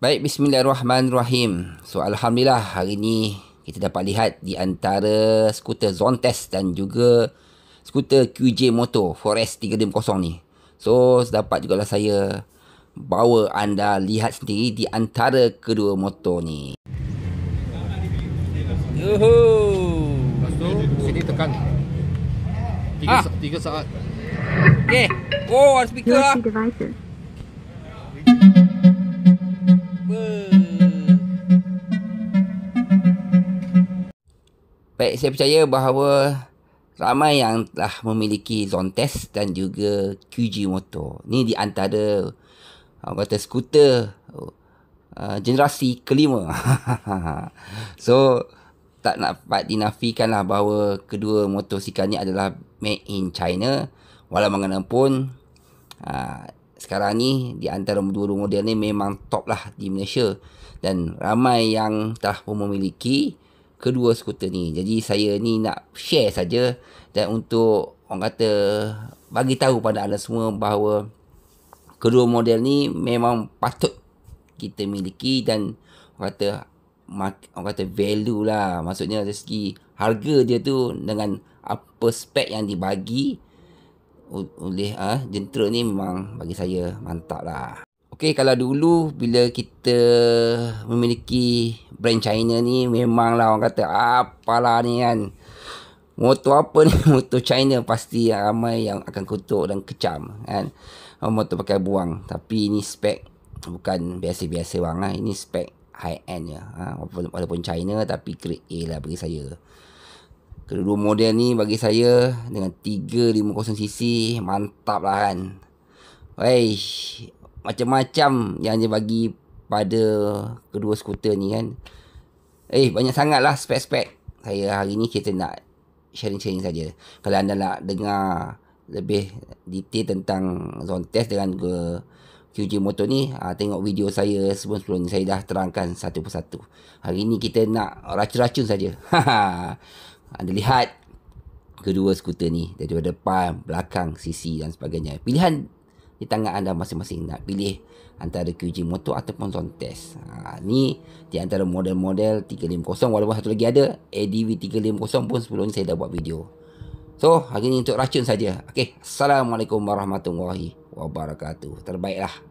Baik, bismillahirrahmanirrahim. So, Alhamdulillah hari ini kita dapat lihat di antara skuter Zontes dan juga skuter QJ Moto Forest 3.0 ni. So, dapat jugalah saya bawa anda lihat sendiri di antara kedua motor ni. Yuhu! Sini tekan. Tiga, ah. tiga saat. Okay. Eh, oh, on speaker lah. Baik, saya percaya bahawa ramai yang telah memiliki Zontes dan juga QG motor. Ini di antara orang kata skuter uh, generasi kelima. so, tak dapat dinafikanlah bahawa kedua motosikal ni adalah made in China. Walau mengenai pun, uh, sekarang ni di antara dua-dua model ni memang top lah di Malaysia dan ramai yang telah pun memiliki kedua skuter ni. Jadi saya ni nak share saja dan untuk orang kata bagi tahu pada anda semua bahawa kedua model ni memang patut kita miliki dan orang kata orang kata value lah maksudnya dari segi harga dia tu dengan apa spek yang dibagi oleh uh, jentera ni memang bagi saya mantap lah. Okey kalau dulu bila kita memiliki brand China ni memanglah orang kata apalah ni kan. Motor apa ni motor China pasti ramai yang akan kutuk dan kecam kan. Motor pakai buang tapi ini spek bukan biasa-biasa bang lah. Ini spek high end ya. Ha? Walaupun, walaupun China tapi grade A lah bagi saya. Kedua-dua model ni bagi saya dengan 350cc mantap lah kan. Hei, macam-macam yang dia bagi pada kedua skuter ni kan. Eh, banyak sangatlah spek-spek. Saya hari ni kita nak sharing-sharing saja. Kalau anda nak dengar lebih detail tentang zone test dengan ke QG motor ni, ha, tengok video saya sebelum-sebelum ni. Saya dah terangkan satu persatu. Hari ni kita nak racun-racun saja. Ha, ha. Anda lihat kedua skuter ni dari depan, belakang, sisi dan sebagainya. Pilihan di tangan anda masing-masing nak pilih antara QG motor ataupun Zontes. Ha, ni di antara model-model 350 walaupun satu lagi ada ADV 350 pun sebelum ni saya dah buat video. So, hari ni untuk racun saja. Okay, Assalamualaikum warahmatullahi wabarakatuh. Terbaiklah.